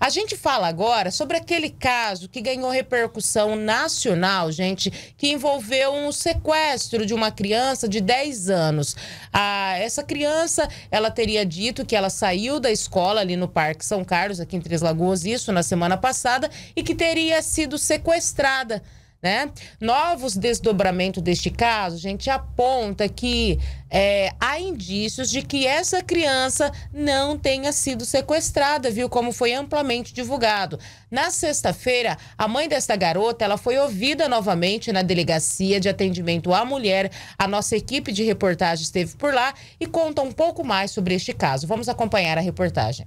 A gente fala agora sobre aquele caso que ganhou repercussão nacional, gente, que envolveu um sequestro de uma criança de 10 anos. Ah, essa criança, ela teria dito que ela saiu da escola ali no Parque São Carlos, aqui em Três Lagoas, isso na semana passada, e que teria sido sequestrada. Né? Novos desdobramentos deste caso, gente, aponta que é, há indícios de que essa criança não tenha sido sequestrada, viu? Como foi amplamente divulgado. Na sexta-feira, a mãe desta garota ela foi ouvida novamente na delegacia de atendimento à mulher. A nossa equipe de reportagem esteve por lá e conta um pouco mais sobre este caso. Vamos acompanhar a reportagem.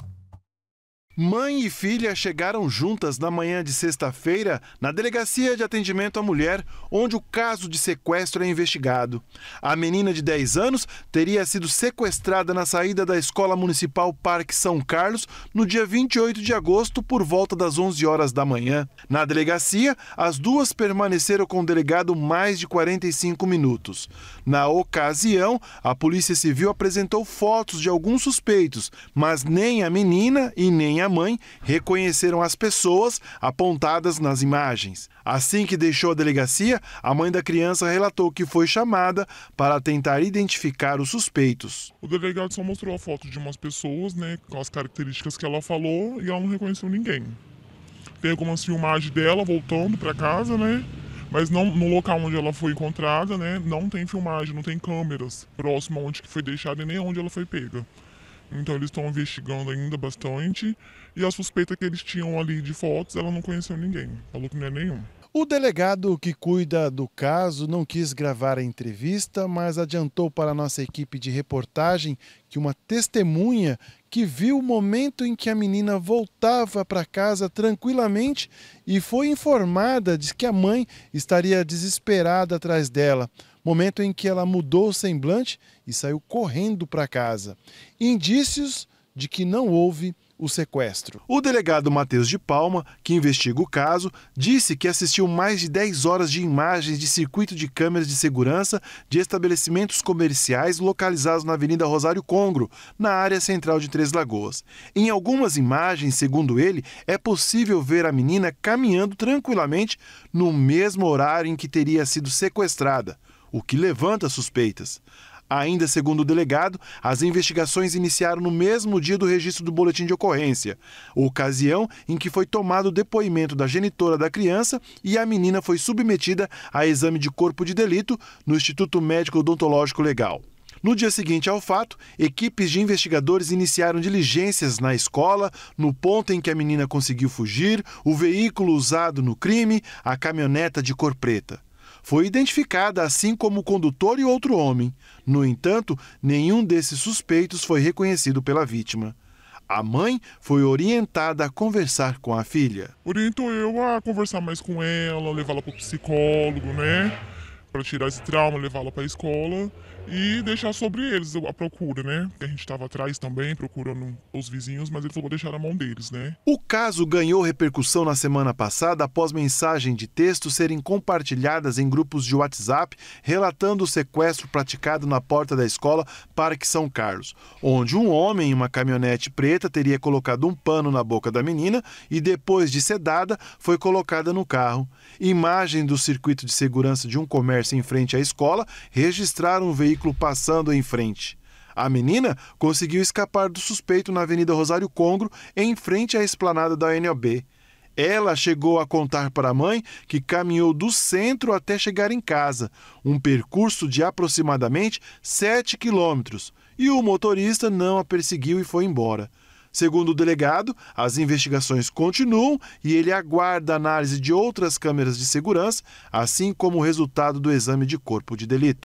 Mãe e filha chegaram juntas na manhã de sexta-feira na Delegacia de Atendimento à Mulher, onde o caso de sequestro é investigado. A menina de 10 anos teria sido sequestrada na saída da Escola Municipal Parque São Carlos no dia 28 de agosto, por volta das 11 horas da manhã. Na delegacia, as duas permaneceram com o delegado mais de 45 minutos. Na ocasião, a Polícia Civil apresentou fotos de alguns suspeitos, mas nem a menina e nem a minha mãe reconheceram as pessoas apontadas nas imagens. Assim que deixou a delegacia, a mãe da criança relatou que foi chamada para tentar identificar os suspeitos. O delegado só mostrou a foto de umas pessoas, né, com as características que ela falou, e ela não reconheceu ninguém. Tem algumas filmagens dela voltando para casa, né? Mas não, no local onde ela foi encontrada, né? Não tem filmagem, não tem câmeras próximo aonde que foi deixada e nem onde ela foi pega. Então eles estão investigando ainda bastante. E a suspeita que eles tinham ali de fotos, ela não conheceu ninguém. Falou que não é nenhum. O delegado que cuida do caso não quis gravar a entrevista, mas adiantou para nossa equipe de reportagem que uma testemunha que viu o momento em que a menina voltava para casa tranquilamente e foi informada de que a mãe estaria desesperada atrás dela momento em que ela mudou o semblante e saiu correndo para casa. Indícios de que não houve o sequestro. O delegado Matheus de Palma, que investiga o caso, disse que assistiu mais de 10 horas de imagens de circuito de câmeras de segurança de estabelecimentos comerciais localizados na Avenida Rosário Congro, na área central de Três Lagoas. Em algumas imagens, segundo ele, é possível ver a menina caminhando tranquilamente no mesmo horário em que teria sido sequestrada o que levanta suspeitas. Ainda segundo o delegado, as investigações iniciaram no mesmo dia do registro do boletim de ocorrência, ocasião em que foi tomado o depoimento da genitora da criança e a menina foi submetida a exame de corpo de delito no Instituto Médico Odontológico Legal. No dia seguinte ao fato, equipes de investigadores iniciaram diligências na escola, no ponto em que a menina conseguiu fugir, o veículo usado no crime, a caminhoneta de cor preta foi identificada, assim como o condutor e outro homem. No entanto, nenhum desses suspeitos foi reconhecido pela vítima. A mãe foi orientada a conversar com a filha. Oriento eu a ah, conversar mais com ela, levá-la para o psicólogo, né? para tirar esse trauma, levá-la para a escola e deixar sobre eles a procura, né? A gente estava atrás também procurando os vizinhos, mas ele falou deixar na mão deles, né? O caso ganhou repercussão na semana passada após mensagem de texto serem compartilhadas em grupos de WhatsApp relatando o sequestro praticado na porta da escola Parque São Carlos, onde um homem em uma caminhonete preta teria colocado um pano na boca da menina e depois de sedada foi colocada no carro. Imagem do circuito de segurança de um comércio comércio em frente à escola registraram um veículo passando em frente. A menina conseguiu escapar do suspeito na Avenida Rosário Congro, em frente à esplanada da NOB. Ela chegou a contar para a mãe que caminhou do centro até chegar em casa, um percurso de aproximadamente 7 quilômetros, e o motorista não a perseguiu e foi embora. Segundo o delegado, as investigações continuam e ele aguarda a análise de outras câmeras de segurança, assim como o resultado do exame de corpo de delito.